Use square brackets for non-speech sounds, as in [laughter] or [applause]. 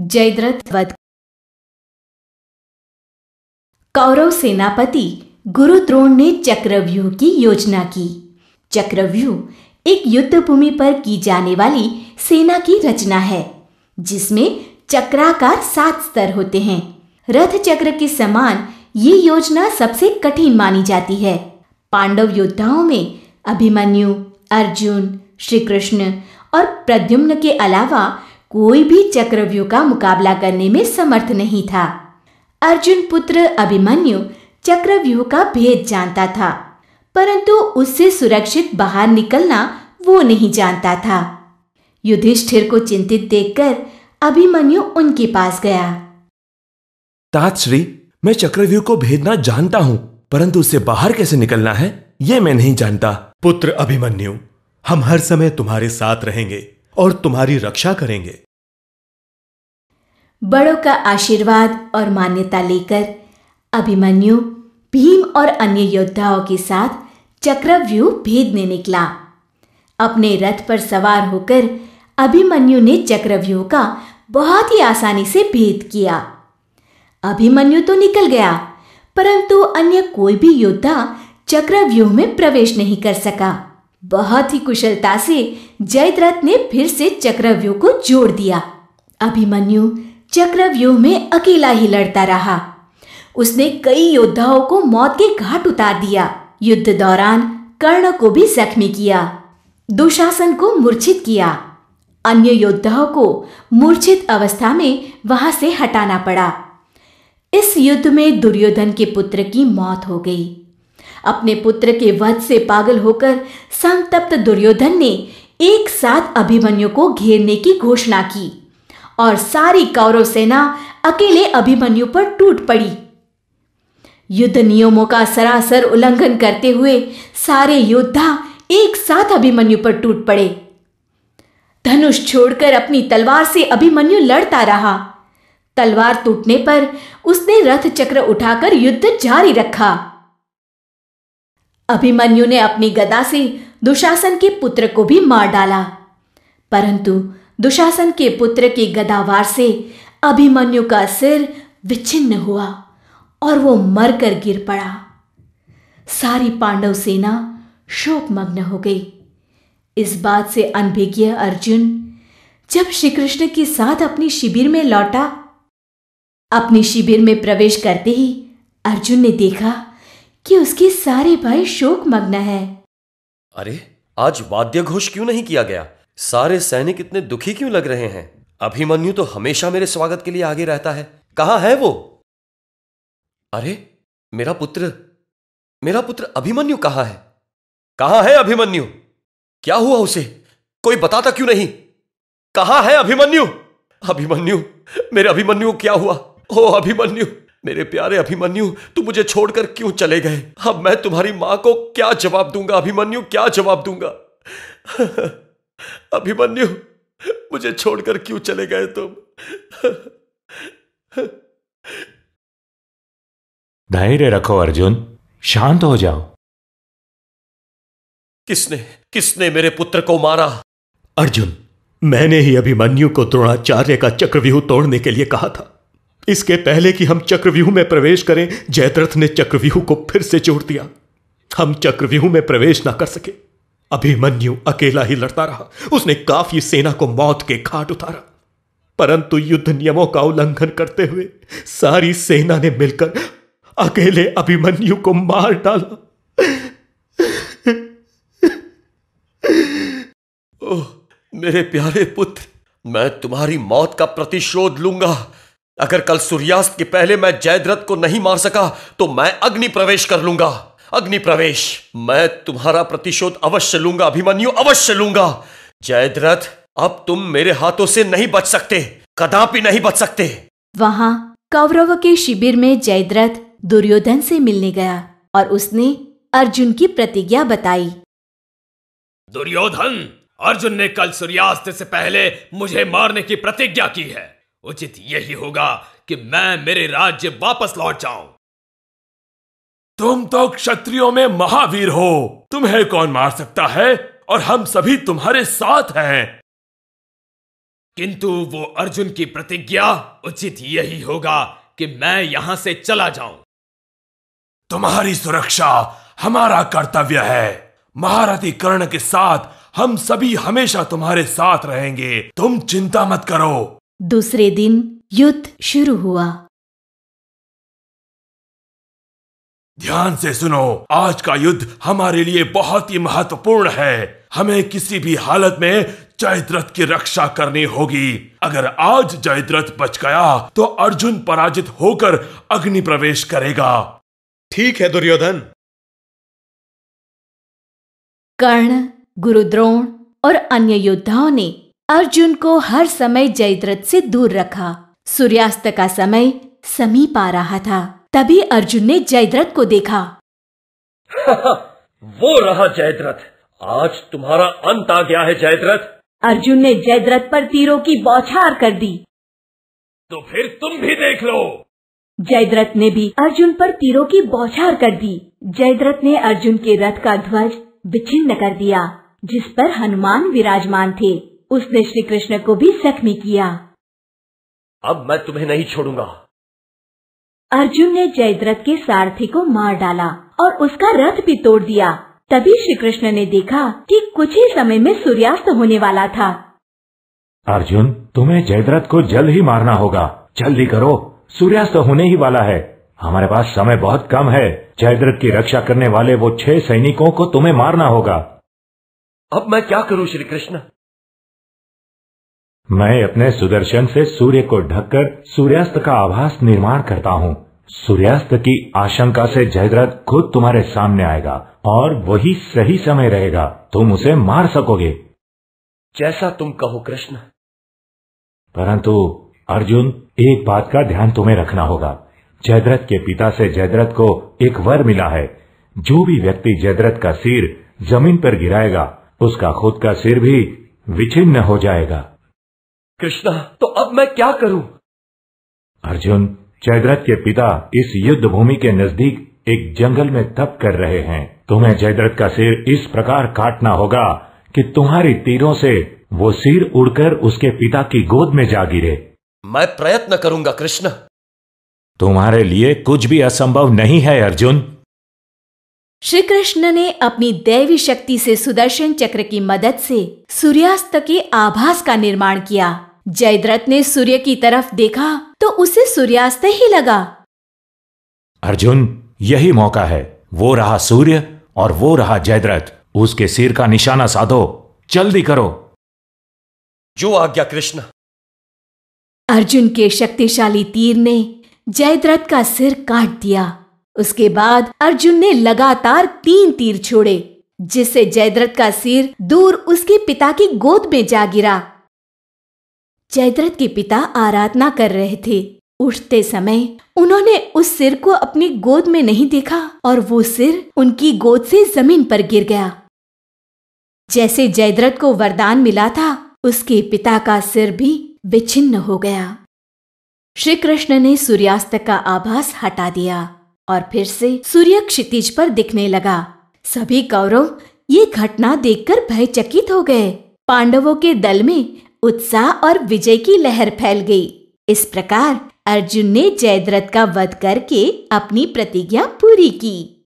जयद्रथ वध कौरव सेनापति गुरुद्रोण ने चक्रव्यूह की योजना की चक्रव्यूह एक युद्ध भूमि पर की जाने वाली सेना की रचना है जिसमें चक्राकार सात स्तर होते हैं रथ चक्र के समान ये योजना सबसे कठिन मानी जाती है पांडव योद्धाओं में अभिमन्यु अर्जुन श्री कृष्ण और प्रद्युम्न के अलावा कोई भी चक्रव्यूह का मुकाबला करने में समर्थ नहीं था अर्जुन पुत्र अभिमन्यु चक्रव्यूह का भेद जानता था परंतु उससे सुरक्षित बाहर निकलना वो नहीं जानता था युधिष्ठिर को चिंतित देखकर अभिमन्यु उनके पास गया तात्श्री मैं चक्रव्यूह को भेदना जानता हूँ परंतु उससे बाहर कैसे निकलना है ये मैं नहीं जानता पुत्र अभिमन्यु हम हर समय तुम्हारे साथ रहेंगे और तुम्हारी रक्षा करेंगे बड़ों का आशीर्वाद और मान्यता लेकर अभिमन्यु भीम और अन्य योद्धाओं के साथ चक्रव्यूह भेदने निकला अपने रथ पर सवार होकर अभिमन्यु ने चक्रव्यूह का बहुत ही आसानी से भेद किया अभिमन्यु तो निकल गया परंतु अन्य कोई भी योद्धा चक्रव्यूह में प्रवेश नहीं कर सका बहुत ही कुशलता से जयद्रथ ने फिर से चक्रव्यूह को जोड़ दिया अभिमन्यु चक्रव्यूह में अकेला ही लड़ता रहा उसने कई योद्धाओं को मौत के घाट उतार दिया युद्ध दौरान कर्ण को भी जख्मी किया दुशासन को मूर्छित किया अन्य योद्धाओं को मूर्छित अवस्था में वहां से हटाना पड़ा इस युद्ध में दुर्योधन के पुत्र की मौत हो गई अपने पुत्र के वध से पागल होकर संतप्त दुर्योधन ने एक साथ अभिमन्यु को घेरने की घोषणा की और सारी कौरव सेना अकेले अभिमन्यु पर टूट पड़ी युद्ध नियमों का सरासर उल्लंघन करते हुए सारे योद्धा एक साथ अभिमन्यु पर टूट पड़े धनुष छोड़कर अपनी तलवार से अभिमन्यु लड़ता रहा तलवार टूटने पर उसने रथ चक्र उठाकर युद्ध जारी रखा अभिमन्यु ने अपनी गदा से दुशासन के पुत्र को भी मार डाला परंतु दुशासन के पुत्र की गदावार से अभिमन्यु का सिर विच्छिन्न हुआ और वो मरकर गिर पड़ा सारी पांडव सेना शोकमग्न हो गई इस बात से अनभिज्ञ अर्जुन जब श्री कृष्ण के साथ अपनी शिविर में लौटा अपनी शिविर में प्रवेश करते ही अर्जुन ने देखा कि उसके सारे भाई शोक मग्न है अरे आज वाद्य घोष क्यों नहीं किया गया सारे सैनिक इतने दुखी क्यों लग रहे हैं अभिमन्यु तो हमेशा मेरे स्वागत के लिए आगे रहता है कहा है वो अरे मेरा पुत्र मेरा पुत्र अभिमन्यु कहा है कहा है अभिमन्यु क्या हुआ उसे कोई बताता क्यों नहीं कहा है अभिमन्यु अभिमन्यु मेरे अभिमन्यु क्या हुआ ओ अभिमन्यु मेरे प्यारे अभिमन्यु तुम मुझे छोड़कर क्यों चले गए अब मैं तुम्हारी मां को क्या जवाब दूंगा अभिमन्यु क्या जवाब दूंगा [laughs] अभिमन्यु मुझे छोड़कर क्यों चले गए तुम [laughs] धैर्य रखो अर्जुन शांत हो जाओ किसने किसने मेरे पुत्र को मारा अर्जुन मैंने ही अभिमन्यु को द्रोणाचार्य का चक्रव्यूह तोड़ने के लिए कहा था इसके पहले कि हम चक्रव्यूह में प्रवेश करें जयद्रथ ने चक्रव्यूह को फिर से जोड़ दिया हम चक्रव्यूह में प्रवेश ना कर सके अभिमन्यु अकेला ही लड़ता रहा उसने काफी सेना को मौत के घाट उतारा परंतु युद्ध नियमों का उल्लंघन करते हुए सारी सेना ने मिलकर अकेले अभिमन्यु को मार डाला ओ, मेरे प्यारे पुत्र मैं तुम्हारी मौत का प्रतिशोध लूंगा अगर कल सूर्यास्त के पहले मैं जयद्रथ को नहीं मार सका तो मैं अग्नि प्रवेश कर लूंगा अग्नि प्रवेश मैं तुम्हारा प्रतिशोध अवश्य लूंगा अभिमन्यु अवश्य लूंगा जयद्रथ अब तुम मेरे हाथों से नहीं बच सकते कदापि नहीं बच सकते वहाँ कौरव के शिविर में जयद्रथ दुर्योधन से मिलने गया और उसने अर्जुन की प्रतिज्ञा बताई दुर्योधन अर्जुन ने कल सूर्यास्त से पहले मुझे मारने की प्रतिज्ञा की है उचित यही होगा कि मैं मेरे राज्य वापस लौट जाऊं तुम तो क्षत्रियो में महावीर हो तुम्हें कौन मार सकता है और हम सभी तुम्हारे साथ हैं किंतु वो अर्जुन की प्रतिज्ञा उचित यही होगा कि मैं यहां से चला जाऊं तुम्हारी सुरक्षा हमारा कर्तव्य है महारथी कर्ण के साथ हम सभी हमेशा तुम्हारे साथ रहेंगे तुम चिंता मत करो दूसरे दिन युद्ध शुरू हुआ ध्यान से सुनो आज का युद्ध हमारे लिए बहुत ही महत्वपूर्ण है हमें किसी भी हालत में जयद्रथ की रक्षा करनी होगी अगर आज जयद्रथ बच गया तो अर्जुन पराजित होकर अग्नि प्रवेश करेगा ठीक है दुर्योधन कर्ण गुरुद्रोण और अन्य योद्धाओं ने अर्जुन को हर समय जयद्रथ से दूर रखा सूर्यास्त का समय समीप आ रहा था तभी अर्जुन ने जयद्रथ को देखा [laughs] वो रहा जयद्रथ आज तुम्हारा अंत आ गया है जयद्रथ अर्जुन ने जयद्रथ पर तीरों की बौछार कर दी तो फिर तुम भी देख लो जयद्रथ ने भी अर्जुन पर तीरों की बौछार कर दी जयद्रथ ने अर्जुन के रथ का ध्वज विच्छिन्न कर दिया जिस पर हनुमान विराजमान थे उसने श्री कृष्ण को भी जख्मी किया अब मैं तुम्हें नहीं छोड़ूंगा अर्जुन ने जयद्रथ के सारथी को मार डाला और उसका रथ भी तोड़ दिया तभी श्री कृष्ण ने देखा कि कुछ ही समय में सूर्यास्त होने वाला था अर्जुन तुम्हें जयद्रथ को जल्द ही मारना होगा जल्दी करो सूर्यास्त होने ही वाला है हमारे पास समय बहुत कम है जयद्रथ की रक्षा करने वाले वो छह सैनिकों को तुम्हें मारना होगा अब मैं क्या करूं श्री कृष्ण मैं अपने सुदर्शन से सूर्य को ढककर सूर्यास्त का आभास निर्माण करता हूँ सूर्यास्त की आशंका से जयद्रथ खुद तुम्हारे सामने आएगा और वही सही समय रहेगा तुम उसे मार सकोगे जैसा तुम कहो कृष्ण परंतु अर्जुन एक बात का ध्यान तुम्हें रखना होगा जयद्रथ के पिता से जयद्रथ को एक वर मिला है जो भी व्यक्ति जयद्रथ का सिर जमीन पर गिराएगा उसका खुद का सिर भी विचिन्न हो जाएगा कृष्णा तो अब मैं क्या करूं अर्जुन जयद्रथ के पिता इस युद्ध भूमि के नजदीक एक जंगल में तप कर रहे हैं तुम्हें जयद्रथ का सिर इस प्रकार काटना होगा कि तुम्हारी तीरों से वो सिर उड़कर उसके पिता की गोद में जा गिरे मैं प्रयत्न करूंगा कृष्ण तुम्हारे लिए कुछ भी असंभव नहीं है अर्जुन श्री कृष्ण ने अपनी दैवी शक्ति से सुदर्शन चक्र की मदद से सूर्यास्त के आभास का निर्माण किया जयद्रथ ने सूर्य की तरफ देखा तो उसे सूर्यास्त ही लगा अर्जुन यही मौका है वो रहा सूर्य और वो रहा जयद्रथ उसके सिर का निशाना साधो जल्दी करो जो आज्ञा कृष्ण अर्जुन के शक्तिशाली तीर ने जयद्रथ का सिर काट दिया उसके बाद अर्जुन ने लगातार तीन तीर छोड़े जिससे जयद्रथ का सिर दूर उसके पिता की गोद में जा गिरा जयद्रथ के पिता आराधना कर रहे थे उठते समय उन्होंने उस सिर को अपनी गोद में नहीं देखा और वो सिर उनकी गोद से जमीन पर गिर गया जैसे जयद्रथ को वरदान मिला था उसके पिता का सिर भी विच्छिन्न हो गया श्री कृष्ण ने सूर्यास्त का आभास हटा दिया और फिर से सूर्य क्षितिज पर दिखने लगा सभी कौरव ये घटना देखकर भयचकित हो गए पांडवों के दल में उत्साह और विजय की लहर फैल गई इस प्रकार अर्जुन ने जयद्रथ का वध करके अपनी प्रतिज्ञा पूरी की